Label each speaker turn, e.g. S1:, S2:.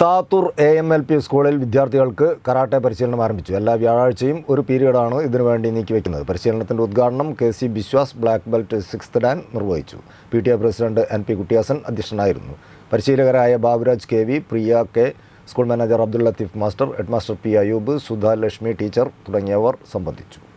S1: Thathoor A M L P സ്കൂളിൽ വിദ്യാർത്ഥികൾക്ക് karate പരിശീലനം ആരംഭിച്ചു എല്ലാ വ്യാഴാഴ്ചയും ഒരു പീരീഡാണ് ഇതിനുവേണ്ടി നീക്കിവെക്കുന്നത് പരിശീലനത്തിൻ്റെ ഉദ്ഘാടനം K C Biswas black belt six dan നിർവഹിച്ചു P T A president N P Kuttiyasan അധ്യക്ഷനായിരുന്നു പരിശീലകരായ Baburaj K V Priya K school manager Abdul Latheef master headmaster P Ayoob Sudha Lakshmi teacher തുടങ്ങിയവർ
S2: സംബന്ധിച്ചു